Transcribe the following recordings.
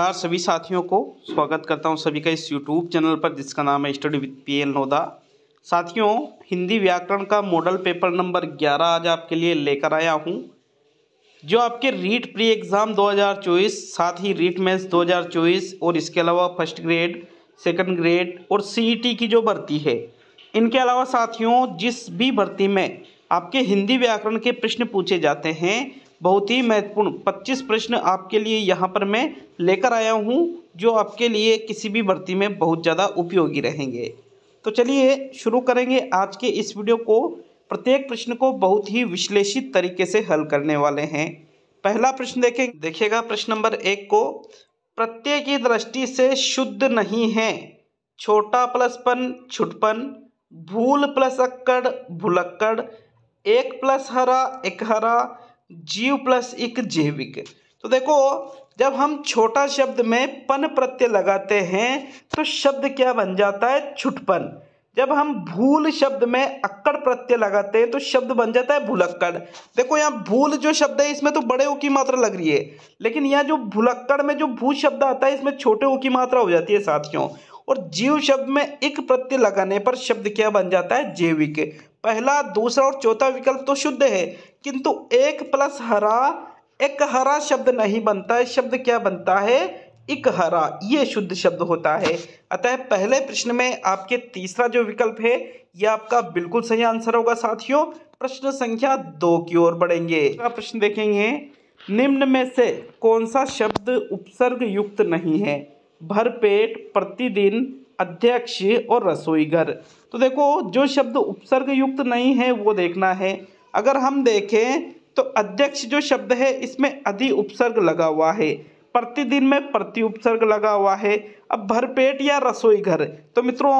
नमस्कार सभी साथियों को स्वागत करता हूं सभी का इस यूट्यूब चैनल पर जिसका नाम है स्टडी विद पी एल नोदा साथियों हिंदी व्याकरण का मॉडल पेपर नंबर 11 आज आपके लिए लेकर आया हूं जो आपके रीट प्री एग्ज़ाम 2024 साथ ही रीट मेंस 2024 और इसके अलावा फर्स्ट ग्रेड सेकंड ग्रेड और सी e की जो भर्ती है इनके अलावा साथियों जिस भी भर्ती में आपके हिंदी व्याकरण के प्रश्न पूछे जाते हैं बहुत ही महत्वपूर्ण 25 प्रश्न आपके लिए यहाँ पर मैं लेकर आया हूँ जो आपके लिए किसी भी भर्ती में बहुत ज़्यादा उपयोगी रहेंगे तो चलिए शुरू करेंगे आज के इस वीडियो को प्रत्येक प्रश्न को बहुत ही विश्लेषित तरीके से हल करने वाले हैं पहला प्रश्न देखें देखिएगा प्रश्न नंबर एक को प्रत्यय की दृष्टि से शुद्ध नहीं है छोटा प्लसपन छुटपन भूल प्लस अक्कड़ भुलक्कड़ एक प्लस हरा एक हरा जीव प्लस एक जैविक तो देखो जब हम छोटा शब्द में पन प्रत्यय लगाते हैं तो शब्द क्या बन जाता है छुटपन जब हम भूल शब्द में अक्कड़ प्रत्यय लगाते हैं तो शब्द बन जाता है भुलक्कड़ देखो यहाँ भूल जो शब्द है इसमें तो बड़े ओ की मात्रा लग रही है लेकिन यहाँ जो भुलक्कड़ में जो भू शब्द आता है इसमें छोटे ओ की मात्रा हो जाती है साथियों और जीव शब्द में एक प्रत्यय लगाने पर शब्द क्या बन जाता है जैविक पहला दूसरा और चौथा विकल्प तो शुद्ध है किंतु एक प्लस हरा एक हरा शब्द नहीं बनता है शब्द क्या बनता है एक हरा ये शुद्ध शब्द होता है अतः पहले प्रश्न में आपके तीसरा जो विकल्प है यह आपका बिल्कुल सही आंसर होगा साथियों प्रश्न संख्या दो की ओर बढ़ेंगे प्रश्न देखेंगे निम्न में से कौन सा शब्द उपसर्ग युक्त नहीं है भरपेट प्रतिदिन अध्यक्ष और रसोईघर तो देखो जो शब्द उपसर्ग युक्त नहीं है वो देखना है अगर हम देखें तो अध्यक्ष जो शब्द है इसमें अधि उपसर्ग लगा हुआ है प्रतिदिन में प्रति उपसर्ग लगा हुआ है अब भरपेट या रसोई घर तो मित्रों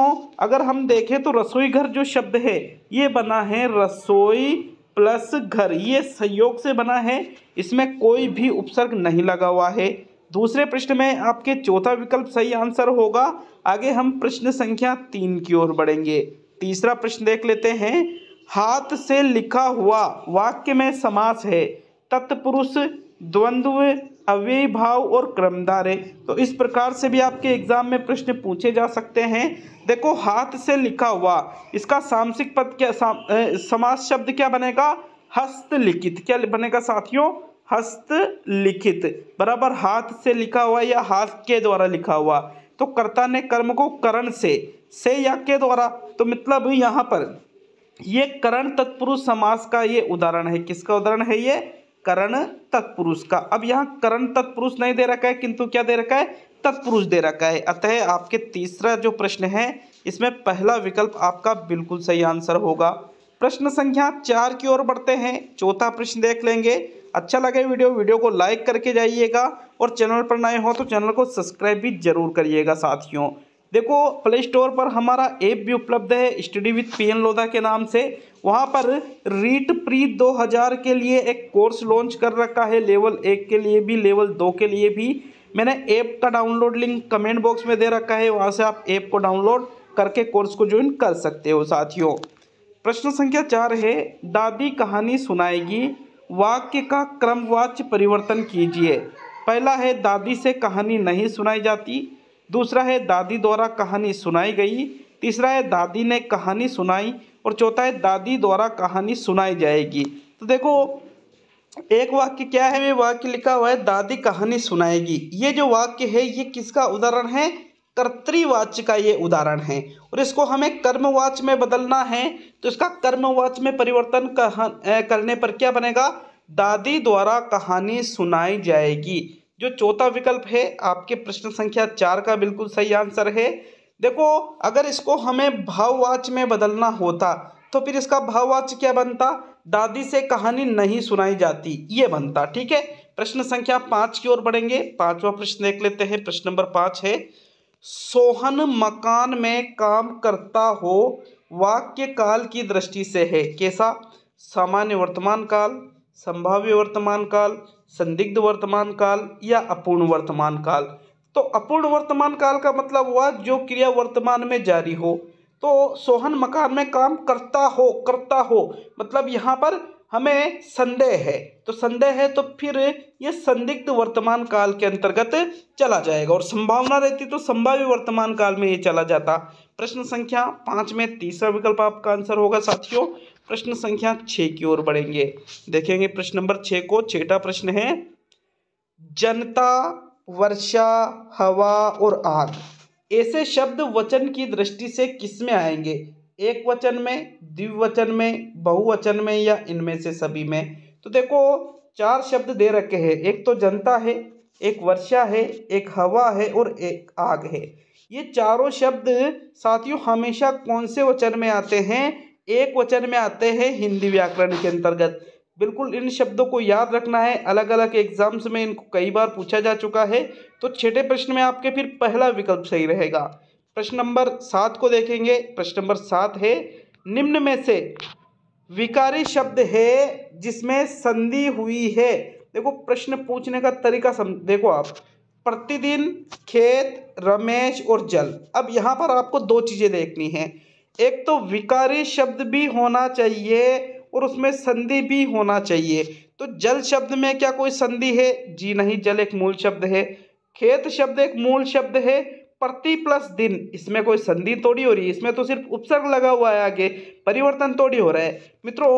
अगर हम देखें तो रसोई घर जो शब्द है ये बना है रसोई प्लस घर ये संयोग से बना है इसमें कोई भी उपसर्ग नहीं लगा हुआ है दूसरे प्रश्न में आपके चौथा विकल्प सही आंसर होगा आगे हम प्रश्न संख्या तीन की ओर बढ़ेंगे तीसरा प्रश्न देख लेते हैं हाथ से लिखा हुआ वाक्य में समास है तत्पुरुष द्वंद्व अव्यय भाव और क्रमदार है तो इस प्रकार से भी आपके एग्जाम में प्रश्न पूछे जा सकते हैं देखो हाथ से लिखा हुआ इसका सामसिक पद क्या सा, समास शब्द क्या बनेगा हस्तलिखित क्या बनेगा साथियों हस्त लिखित बराबर हाथ से लिखा हुआ या हाथ के द्वारा लिखा हुआ तो कर्ता ने कर्म को करण से से या के द्वारा तो मतलब यहाँ पर ये करण तत्पुरुष समास का ये उदाहरण है किसका उदाहरण है ये करण तत्पुरुष का अब यहाँ करण तत्पुरुष नहीं दे रखा है किंतु क्या दे रखा है तत्पुरुष दे रखा है अतः आपके तीसरा जो प्रश्न है इसमें पहला विकल्प आपका बिल्कुल सही आंसर होगा प्रश्न संख्या चार की ओर बढ़ते हैं चौथा प्रश्न देख लेंगे अच्छा लगे वीडियो वीडियो को लाइक करके जाइएगा और चैनल पर नए हो तो चैनल को सब्सक्राइब भी जरूर करिएगा साथियों देखो प्ले स्टोर पर हमारा ऐप भी उपलब्ध है study with P N Lodha के नाम से वहाँ पर रीट प्री 2000 के लिए एक कोर्स लॉन्च कर रखा है लेवल एक के लिए भी लेवल दो के लिए भी मैंने ऐप का डाउनलोड लिंक कमेंट बॉक्स में दे रखा है वहाँ से आप ऐप को डाउनलोड करके कोर्स को ज्वाइन कर सकते हो साथियों प्रश्न संख्या चार है दादी कहानी सुनाएगी वाक्य का क्रमवाच्य परिवर्तन कीजिए पहला है दादी से कहानी नहीं सुनाई जाती दूसरा है दादी द्वारा कहानी सुनाई गई तीसरा है दादी ने कहानी सुनाई और चौथा है दादी द्वारा कहानी सुनाई जाएगी तो देखो एक वाक्य क्या है ये वाक्य लिखा हुआ है दादी कहानी सुनाएगी ये जो वाक्य है ये किसका उदाहरण है कर्तृवाच्य का ये उदाहरण है और इसको हमें कर्मवाच में बदलना है तो इसका कर्मवाच में परिवर्तन कह, करने पर क्या बनेगा दादी द्वारा कहानी सुनाई जाएगी जो चौथा विकल्प है आपके प्रश्न संख्या चार का बिल्कुल सही आंसर है देखो अगर इसको हमें भाववाच में बदलना होता तो फिर इसका भाववाच क्या बनता दादी से कहानी नहीं सुनाई जाती ये बनता ठीक है प्रश्न संख्या पाँच की ओर बढ़ेंगे पांचवा प्रश्न देख लेते हैं प्रश्न नंबर पाँच है सोहन मकान में काम करता हो वाक्य काल की दृष्टि से है कैसा सामान्य वर्तमान काल संभाव्य वर्तमान काल संदिग्ध वर्तमान काल या अपूर्ण वर्तमान काल तो अपूर्ण वर्तमान काल का मतलब हुआ जो क्रिया वर्तमान में जारी हो तो सोहन मकान में काम करता हो करता हो मतलब यहाँ पर हमें संदेह है तो संदेह है तो फिर ये संदिग्ध वर्तमान काल के अंतर्गत चला जाएगा और संभावना रहती तो संभाव्य वर्तमान काल में ये चला जाता प्रश्न संख्या पाँच में तीसरा विकल्प आपका आंसर होगा साथियों प्रश्न संख्या छः की ओर बढ़ेंगे देखेंगे प्रश्न नंबर छः को छठा प्रश्न है जनता वर्षा हवा और आग ऐसे शब्द वचन की दृष्टि से किस में आएंगे एक वचन में द्विवचन में बहुवचन में या इनमें से सभी में तो देखो चार शब्द दे रखे हैं एक तो जनता है एक वर्षा है एक हवा है और एक आग है ये चारों शब्द साथियों हमेशा कौन से वचन में आते हैं एक वचन में आते हैं हिंदी व्याकरण के अंतर्गत बिल्कुल इन शब्दों को याद रखना है अलग अलग एग्जाम्स में इनको कई बार पूछा जा चुका है तो छठे प्रश्न में आपके फिर पहला विकल्प सही रहेगा प्रश्न नंबर सात को देखेंगे प्रश्न नंबर सात है निम्न में से विकारी शब्द है जिसमें संधि हुई है देखो प्रश्न पूछने का तरीका सम देखो आप प्रतिदिन खेत रमेश और जल अब यहाँ पर आपको दो चीज़ें देखनी है एक तो विकारी शब्द भी होना चाहिए और उसमें संधि भी होना चाहिए तो जल शब्द में क्या कोई संधि है जी नहीं जल एक मूल शब्द है खेत शब्द एक मूल शब्द है प्रति प्लस दिन इसमें कोई संधि थोड़ी हो रही है इसमें तो सिर्फ उपसर्ग लगा हुआ है आगे परिवर्तन तोड़ी हो रहा है मित्रों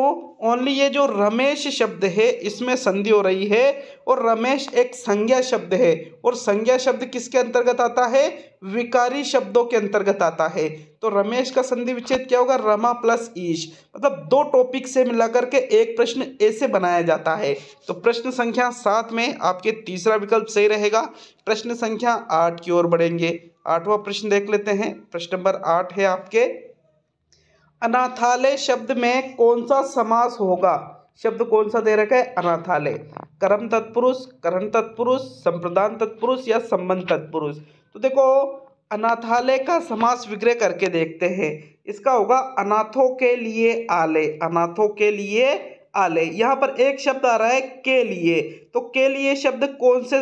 ओनली ये जो रमेश शब्द है इसमें संधि हो रही है और रमेश एक संज्ञा शब्द है और संज्ञा शब्द किसके अंतर्गत आता है विकारी शब्दों के अंतर्गत आता है तो रमेश का संधि विच्छेद क्या होगा रमा प्लस ईश मतलब दो टॉपिक से मिलाकर के एक प्रश्न ऐसे बनाया जाता है तो प्रश्न संख्या सात में आपके तीसरा विकल्प सही रहेगा प्रश्न संख्या आठ की ओर बढ़ेंगे आठवा प्रश्न देख लेते हैं प्रश्न नंबर आठ है आपके अनाथालय शब्द में कौन सा समास होगा शब्द कौन सा दे रखा है अनाथालय कर्म तत्पुरुष करण तत्पुरुष संप्रदान तत्पुरुष या संबंध तत्पुरुष तो देखो अनाथालय का समास विग्रह करके देखते हैं इसका होगा अनाथों के लिए आले अनाथों के लिए आले यहाँ पर एक शब्द आ रहा है के लिए तो के लिए शब्द कौन से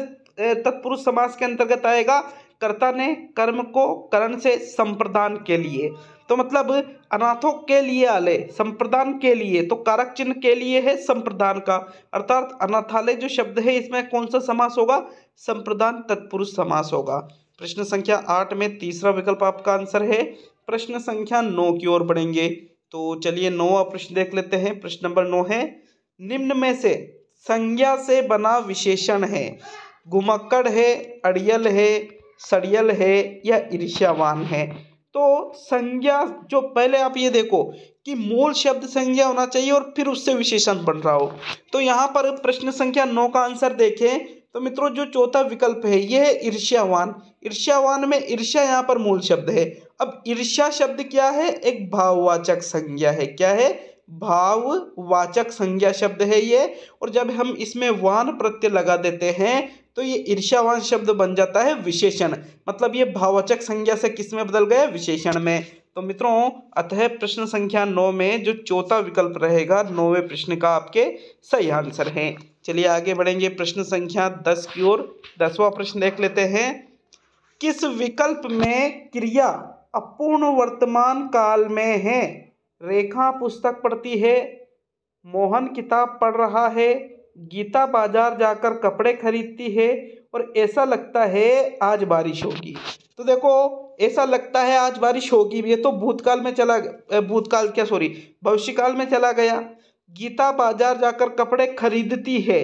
तत्पुरुष समास के अंतर्गत आएगा कर्ता ने कर्म को करण से संप्रदान के लिए तो मतलब अनाथों के लिए आलय संप्रदान के लिए तो कारक चिन्ह के लिए है संप्रदान का अर्थात अनाथालय जो शब्द है इसमें कौन सा समास होगा संप्रदान तत्पुरुष समास होगा प्रश्न संख्या आठ में तीसरा विकल्प आपका आंसर है प्रश्न संख्या नौ की ओर बढ़ेंगे तो चलिए नौवा प्रश्न देख लेते हैं प्रश्न नंबर नौ है निम्न में से संज्ञा से बना विशेषण है घुमक्कड़ है अड़ियल है सड़ियल है या ईर्ष्यावान है तो संज्ञा जो पहले आप ये देखो कि मूल शब्द संज्ञा होना चाहिए और फिर उससे विशेषण बन रहा हो तो यहाँ पर प्रश्न संख्या नौ का आंसर देखें तो मित्रों जो चौथा विकल्प है यह है ईर्ष्यावान ईर्ष्यावान में ईर्ष्या यहाँ पर मूल शब्द है अब ईर्ष्या शब्द क्या है एक भाववाचक संज्ञा है क्या है भाववाचक संज्ञा शब्द है ये और जब हम इसमें वान प्रत्यय लगा देते हैं तो ये ईर्ष्यावान शब्द बन जाता है विशेषण मतलब ये भाववाचक संज्ञा से किस में बदल गया विशेषण में तो मित्रों अतः प्रश्न संख्या नौ में जो चौथा विकल्प रहेगा नौवें प्रश्न का आपके सही आंसर है चलिए आगे बढ़ेंगे प्रश्न संख्या दस की ओर दसवां प्रश्न देख लेते हैं किस विकल्प में क्रिया अपूर्ण वर्तमान काल में है रेखा पुस्तक पढ़ती है मोहन किताब पढ़ रहा है गीता बाजार जाकर कपड़े खरीदती है और ऐसा लगता है आज बारिश होगी तो देखो ऐसा लगता है आज बारिश होगी ये तो भूतकाल में चला भूतकाल क्या सॉरी भविष्यकाल में चला गया गीता बाजार जाकर कपड़े खरीदती है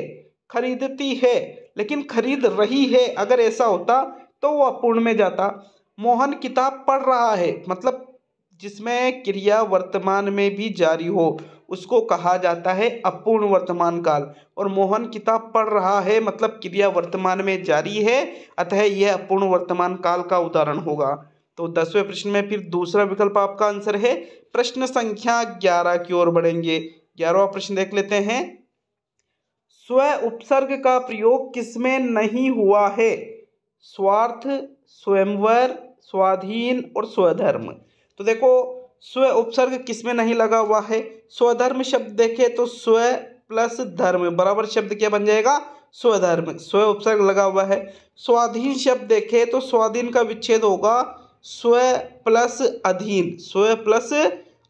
खरीदती है लेकिन खरीद रही है अगर ऐसा होता तो वो अपूर्ण में जाता मोहन किताब पढ़ रहा है मतलब जिसमें क्रिया वर्तमान में भी जारी हो उसको कहा जाता है अपूर्ण वर्तमान काल और मोहन किताब पढ़ रहा है मतलब क्रिया वर्तमान में जारी है अतः यह अपूर्ण वर्तमान काल का उदाहरण होगा तो दसवें प्रश्न में फिर दूसरा विकल्प आपका आंसर है प्रश्न संख्या ग्यारह की ओर बढ़ेंगे ग्यारहवा प्रश्न देख लेते हैं स्व उपसर्ग का प्रयोग किसमें नहीं हुआ है स्वार्थ स्वयंवर स्वाधीन और स्वधर्म तो देखो स्व उपसर्ग किस में नहीं लगा हुआ है स्वधर्म शब्द देखे तो स्व प्लस धर्म बराबर शब्द क्या बन जाएगा स्वधर्म स्व उपसर्ग लगा हुआ है स्वाधीन शब्द देखे तो स्वाधीन का विच्छेद होगा स्व प्लस अधीन स्व प्लस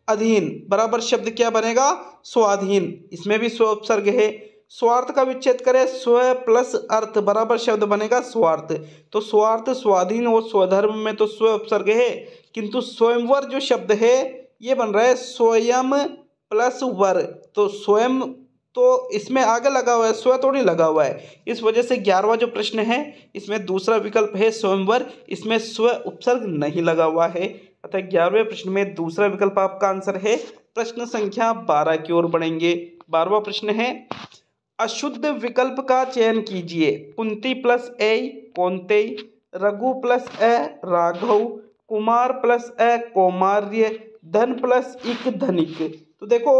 अधीन बराबर शब्द क्या बनेगा स्वाधीन इसमें भी स्व उपसर्ग है स्वार्थ का विच्छेद करें स्व प्लस अर्थ बराबर शब्द बनेगा स्वार्थ तो स्वार्थ स्वाधीन और स्वधर्म में तो स्व उपसर्ग है किंतु स्वयंवर जो शब्द है ये बन रहा है स्वयं प्लस वर तो स्वयं तो इसमें आगे लगा हुआ है स्व थोड़ी लगा हुआ है इस वजह से ग्यारहवा जो प्रश्न है इसमें दूसरा विकल्प है स्वयंवर इसमें स्व उपसर्ग नहीं लगा हुआ है अतः ग्यारहवें प्रश्न में दूसरा विकल्प आपका आंसर है प्रश्न संख्या बारह की ओर बढ़ेंगे बारहवा प्रश्न है अशुद्ध विकल्प का चयन कीजिए कुंती प्लस ए कौनते रघु प्लस ए राघव कुमार प्लस अ कौमार्य धन प्लस इक धनिक तो देखो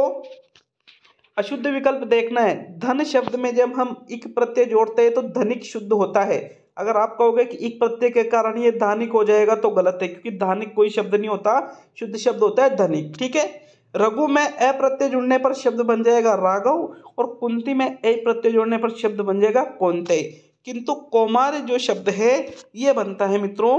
अशुद्ध विकल्प देखना है धन शब्द में जब हम इक प्रत्यय जोड़ते हैं तो धनिक शुद्ध होता है अगर आप कहोगे कि एक प्रत्यय के कारण ये धानिक हो जाएगा तो गलत है क्योंकि धानिक कोई शब्द नहीं होता शुद्ध शब्द होता है धनिक ठीक है रघु में अ प्रत्यय जुड़ने पर शब्द बन जाएगा राघव और कुंती में ए प्रत्यय जोड़ने पर शब्द बन जाएगा कौनते किंतु कौमार्य जो शब्द है ये बनता है मित्रों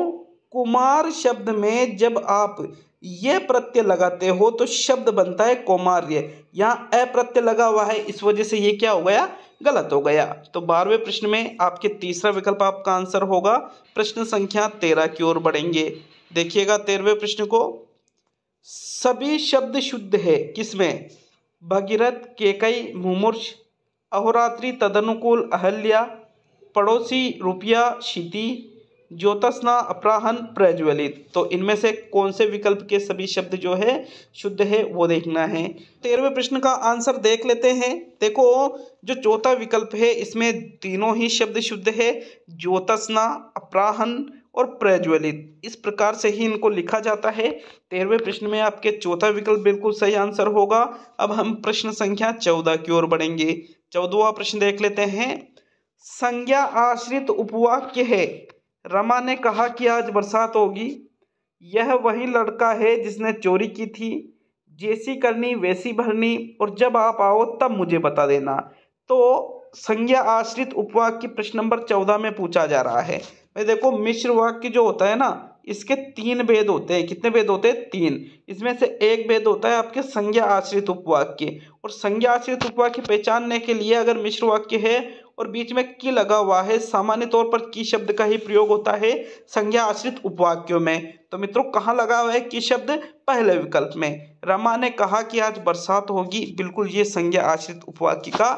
कुमार शब्द में जब आप ये प्रत्यय लगाते हो तो शब्द बनता है कौमार्य यहाँ अप्रत्यय लगा हुआ है इस वजह से ये क्या हो गया गलत हो गया तो बारहवें प्रश्न में आपके तीसरा विकल्प आपका आंसर होगा प्रश्न संख्या तेरह की ओर बढ़ेंगे देखिएगा तेरहवें प्रश्न को सभी शब्द शुद्ध है किसमें भगीरथ केकई मुमूर्ष अहोरात्रि तदनुकूल अहल्या पड़ोसी रुपया शीति ज्योतस्ना अपराहन प्रज्वलित तो इनमें से कौन से विकल्प के सभी शब्द जो है शुद्ध है वो देखना है तेरहवें प्रश्न का आंसर देख लेते हैं देखो जो चौथा विकल्प है इसमें तीनों ही शब्द शुद्ध है ज्योतस्ना अपराहन और प्रज्वलित इस प्रकार से ही इनको लिखा जाता है तेरहवें प्रश्न में आपके चौथा विकल्प बिल्कुल सही आंसर होगा अब हम प्रश्न संख्या चौदह की ओर बढ़ेंगे चौदहवा प्रश्न देख लेते हैं संज्ञा आश्रित उपवाक्य है रमा ने कहा कि आज बरसात होगी यह वही लड़का है जिसने चोरी की थी जैसी करनी वैसी भरनी और जब आप आओ तब मुझे बता देना तो संज्ञा आश्रित उपवाक की प्रश्न नंबर चौदह में पूछा जा रहा है भाई देखो मिश्र वाक्य जो होता है ना इसके तीन भेद होते हैं कितने भेद होते हैं तीन इसमें से एक भेद होता है आपके संज्ञा आश्रित उपवाक्य और संज्ञा आश्रित उपवाक्य पहचानने के लिए अगर मिश्र वाक्य है और बीच में की लगा हुआ है सामान्य तौर पर की शब्द का ही प्रयोग होता है संज्ञा आश्रित उपवाक्यों में तो मित्रों कहाँ लगा हुआ है की शब्द पहले विकल्प में रमा ने कहा कि आज बरसात होगी बिल्कुल ये संज्ञा आश्रित उपवाक्य का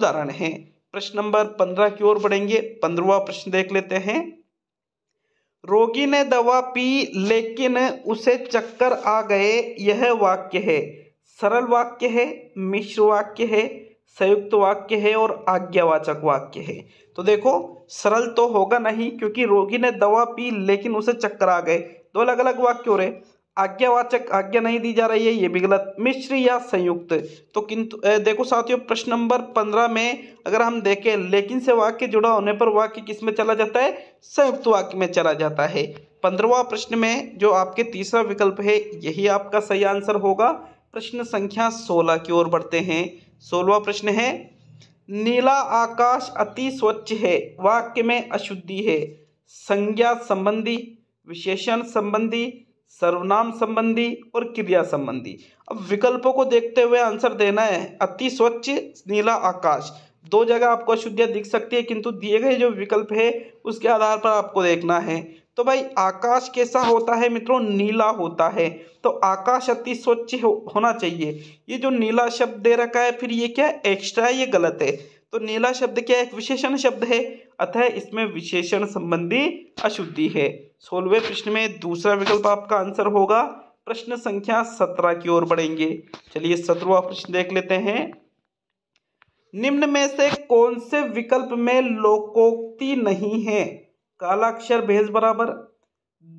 उदाहरण है प्रश्न नंबर पंद्रह की ओर बढ़ेंगे पंद्रवा प्रश्न देख लेते हैं रोगी ने दवा पी लेकिन उसे चक्कर आ गए यह वाक्य है सरल वाक्य है मिश्र वाक्य है संयुक्त वाक्य है और आज्ञावाचक वाक्य है तो देखो सरल तो होगा नहीं क्योंकि रोगी ने दवा पी लेकिन उसे चक्कर आ गए दो अलग अलग वाक्य हो रहे आज्ञावाचक आज्ञा नहीं दी जा रही है ये भी गलत मिश्र या संयुक्त तो किंतु देखो साथियों प्रश्न नंबर पंद्रह में अगर हम देखें लेकिन से वाक्य जुड़ा होने पर वाक्य किस में चला जाता है संयुक्त वाक्य में चला जाता है पंद्रवा प्रश्न में जो आपके तीसरा विकल्प है यही आपका सही आंसर होगा प्रश्न संख्या सोलह की ओर बढ़ते हैं सोलवा प्रश्न है नीला आकाश अति स्वच्छ है वाक्य में अशुद्धि है संज्ञा संबंधी विशेषण संबंधी सर्वनाम संबंधी और क्रिया संबंधी अब विकल्पों को देखते हुए आंसर देना है अति स्वच्छ नीला आकाश दो जगह आपको अशुद्धियाँ दिख सकती है किंतु दिए गए जो विकल्प है उसके आधार पर आपको देखना है तो भाई आकाश कैसा होता है मित्रों नीला होता है तो आकाश अति स्वच्छ हो, होना चाहिए ये जो नीला शब्द दे रखा है फिर ये क्या एक्स्ट्रा ये गलत है तो नीला शब्द क्या एक विशेषण शब्द है अतः इसमें विशेषण संबंधी अशुद्धि है सोलवे प्रश्न में दूसरा विकल्प आपका आंसर होगा प्रश्न संख्या सत्रह की ओर बढ़ेंगे चलिए सत्रवा प्रश्न देख लेते हैं निम्न में से कौन से विकल्प में लोकोक्ति नहीं है काला अक्षर भेज बराबर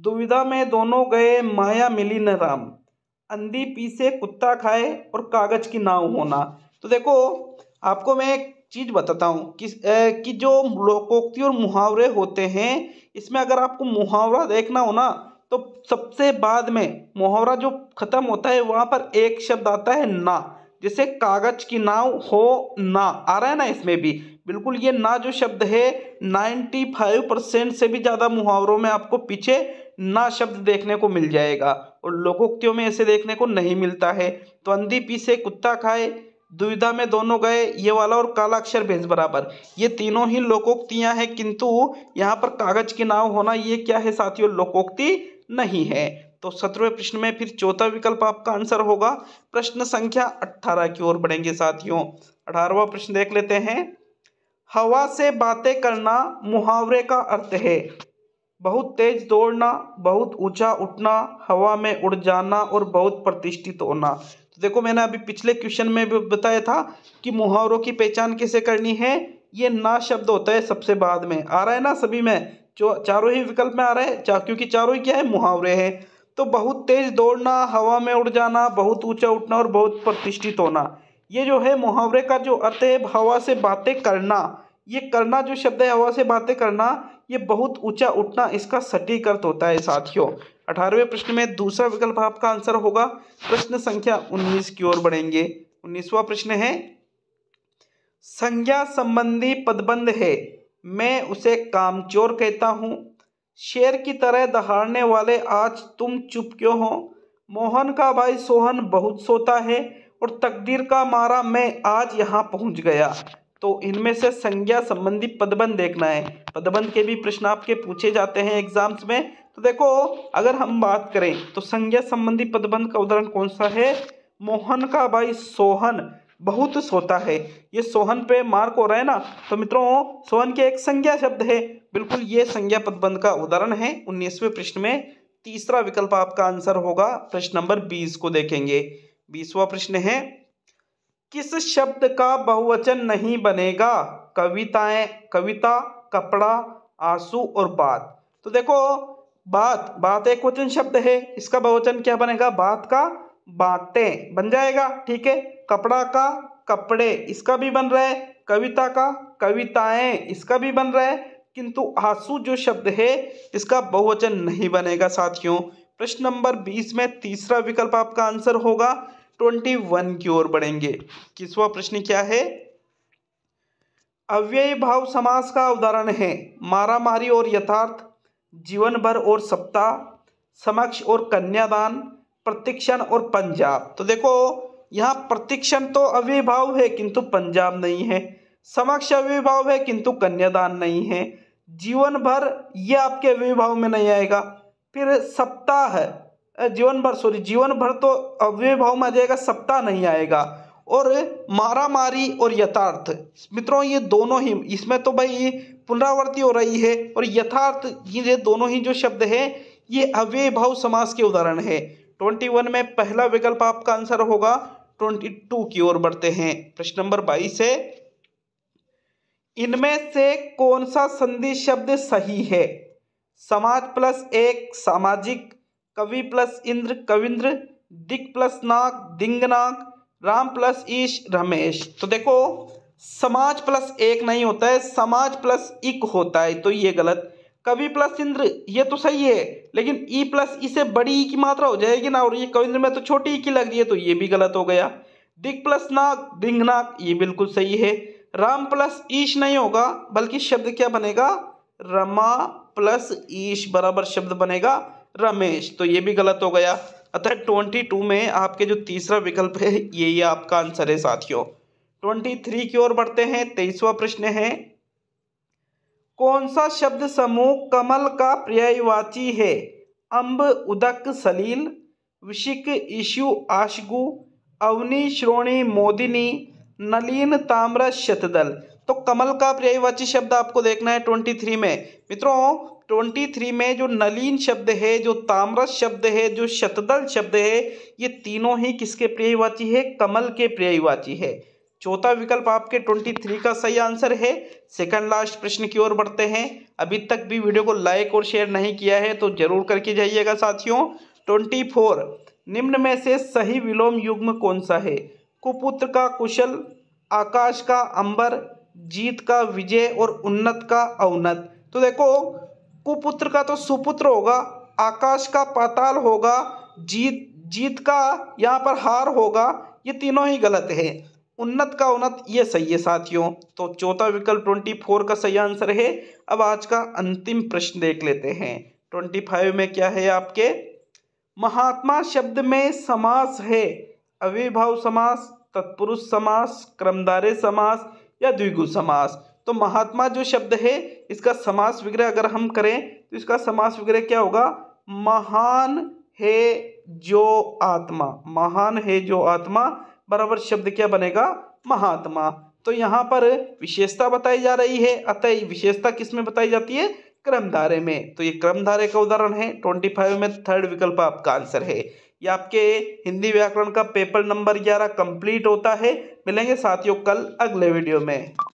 दुविधा में दोनों गए माया मिली न राम अंधी पीसे कुत्ता खाए और कागज की नाव होना तो देखो आपको मैं एक चीज़ बताता हूँ कि, कि जो लोकोक्ति और मुहावरे होते हैं इसमें अगर आपको मुहावरा देखना हो ना तो सबसे बाद में मुहावरा जो ख़त्म होता है वहां पर एक शब्द आता है ना जिसे कागज की नाव हो ना आ रहा है ना इसमें भी बिल्कुल ये ना जो शब्द है नाइन्टी फाइव परसेंट से भी ज़्यादा मुहावरों में आपको पीछे ना शब्द देखने को मिल जाएगा और लोकोक्तियों में ऐसे देखने को नहीं मिलता है तो अंधी पीछे कुत्ता खाए दुविधा में दोनों गए ये वाला और काला अक्षर भेज बराबर ये तीनों ही लोकोक्तियाँ हैं किंतु यहाँ पर कागज की नाव होना ये क्या है साथियों लोकोक्ति नहीं है तो सत्रहवें प्रश्न में फिर चौथा विकल्प आपका आंसर होगा प्रश्न संख्या अट्ठारह की ओर बढ़ेंगे साथियों अठारहवा प्रश्न देख लेते हैं हवा से बातें करना मुहावरे का अर्थ है बहुत तेज दौड़ना बहुत ऊंचा उठना हवा में उड़ जाना और बहुत प्रतिष्ठित होना तो देखो मैंने अभी पिछले क्वेश्चन में भी बताया था कि मुहावरों की पहचान कैसे करनी है ये ना शब्द होता है सबसे बाद में आ रहा है ना सभी में जो चारों ही विकल्प में आ रहा है क्योंकि चारों ही क्या है मुहावरे हैं तो बहुत तेज़ दौड़ना हवा में उड़ जाना बहुत ऊंचा उठना और बहुत प्रतिष्ठित होना ये जो है मुहावरे का जो अर्थ है हवा से बातें करना ये करना जो शब्द है हवा से बातें करना ये बहुत ऊंचा उठना इसका सटीक अर्थ होता है साथियों अठारहवें प्रश्न में दूसरा विकल्प आपका आंसर होगा प्रश्न संख्या उन्नीस की ओर बढ़ेंगे उन्नीसवा प्रश्न है संज्ञा संबंधी पदबंध है मैं उसे कामचोर कहता हूँ शेर की तरह दहाड़ने वाले आज तुम चुप क्यों हो मोहन का भाई सोहन बहुत सोता है और तकदीर का मारा मैं आज यहाँ पहुँच गया तो इनमें से संज्ञा संबंधी पदबंध देखना है पदबंध के भी प्रश्न आपके पूछे जाते हैं एग्जाम्स में तो देखो अगर हम बात करें तो संज्ञा संबंधी पदबंध का उदाहरण कौन सा है मोहन का भाई सोहन बहुत सोता है ये सोहन पे मार्क हो रहा है ना तो मित्रों सोहन के एक संज्ञा शब्द है बिल्कुल ये संज्ञा पदबंध का उदाहरण है उन्नीसवें प्रश्न में तीसरा विकल्प आपका आंसर होगा प्रश्न नंबर बीस को देखेंगे बीसवा प्रश्न है किस शब्द का बहुवचन नहीं बनेगा कविताएं कविता कपड़ा आंसू और बात तो देखो बात बात एक वचन शब्द है इसका बहुवचन क्या बनेगा बात का बातें बन जाएगा ठीक है कपड़ा का कपड़े इसका भी बन रहा है कविता का कविताएं इसका भी बन रहा है किंतु आंसू जो शब्द है इसका बहुवचन नहीं बनेगा साथियों प्रश्न नंबर बीस में तीसरा विकल्प आपका आंसर होगा ट्वेंटी वन की ओर बढ़ेंगे किसवा प्रश्न क्या है अव्यय भाव समास का उदाहरण है मारामारी और यथार्थ जीवन भर और सप्ताह समक्ष और कन्यादान प्रतिक्षण और पंजाब तो देखो यहाँ प्रतिक्षण तो अव्यय भाव है किंतु पंजाब नहीं है समक्ष अव्यय भाव है किंतु कन्यादान नहीं है जीवन भर ये आपके अव्यभाव में नहीं आएगा फिर सप्ताह जीवन भर सॉरी जीवन भर तो अव्यभाव में आ जाएगा सप्ताह नहीं आएगा और मारा मारी और यथार्थ मित्रों ये दोनों ही इसमें तो भाई पुनरावृत्ति हो रही है और यथार्थ ये दोनों ही जो शब्द है ये अव्यभाव समास के उदाहरण है ट्वेंटी वन में पहला विकल्प आपका आंसर होगा ट्वेंटी टू की ओर बढ़ते हैं प्रश्न नंबर बाईस है इनमें से कौन सा संधि शब्द सही है समाज प्लस एक सामाजिक कवि प्लस इंद्र कविंद्र दिक प्लस नाग नाग राम प्लस ईश रमेश तो देखो समाज प्लस एक नहीं होता है समाज प्लस इक होता है तो ये गलत कवि प्लस इंद्र ये तो सही है लेकिन ई प्लस इसे बड़ी ई की मात्रा हो जाएगी ना और ये कविंद्र में तो छोटी ई की लग रही है तो ये भी गलत हो गया दिग प्लस नाग नाग ये बिल्कुल सही है राम प्लस ईश नहीं होगा बल्कि शब्द क्या बनेगा रमा प्लस ईश बराबर शब्द बनेगा रमेश तो ये भी गलत हो गया अतः ट्वेंटी टू में आपके जो तीसरा विकल्प है यही आपका आंसर है साथियों ट्वेंटी थ्री की ओर बढ़ते हैं तेईसवा प्रश्न है कौन सा शब्द समूह कमल का पर्यायवाची है अंब उदक सलील विशिक ईशु आशगु अवनी श्रोणी मोदिनी नलीन ताम्र शतदल तो कमल का पर्यायवाची शब्द आपको देखना है ट्वेंटी थ्री में मित्रों ट्वेंटी थ्री में जो नलीन शब्द है जो ताम्रस शब्द है जो शतदल शब्द है ये तीनों ही किसके पर्यायवाची है कमल के पर्यायवाची है चौथा विकल्प आपके ट्वेंटी थ्री का सही आंसर है सेकंड लास्ट प्रश्न की ओर बढ़ते हैं अभी तक भी वीडियो को लाइक और शेयर नहीं किया है तो जरूर करके जाइएगा साथियों ट्वेंटी फोर निम्न में से सही विलोम युग्म कौन सा है कुपुत्र का कुशल आकाश का अंबर जीत का विजय और उन्नत का अवनत तो देखो कुपुत्र का तो सुपुत्र होगा आकाश का पाताल होगा जीत जीत का यहाँ पर हार होगा ये तीनों ही गलत है उन्नत का उन्नत ये सही है साथियों तो चौथा विकल्प ट्वेंटी फोर का सही आंसर है अब आज का अंतिम प्रश्न देख लेते हैं ट्वेंटी फाइव में क्या है आपके महात्मा शब्द में समास है अविभाव समास तत्पुरुष समास क्रमदारे समास या द्विगु समास तो महात्मा जो शब्द है इसका समास विग्रह अगर हम करें तो इसका समास विग्रह क्या होगा महान है जो आत्मा महान है जो आत्मा बराबर शब्द क्या बनेगा महात्मा तो यहाँ पर विशेषता बताई जा रही है अतः विशेषता किस में बताई जाती है क्रमधारे में तो ये क्रमधारे का उदाहरण है ट्वेंटी फाइव में थर्ड विकल्प आपका आंसर है ये आपके हिंदी व्याकरण का पेपर नंबर ग्यारह कंप्लीट होता है मिलेंगे साथियों कल अगले वीडियो में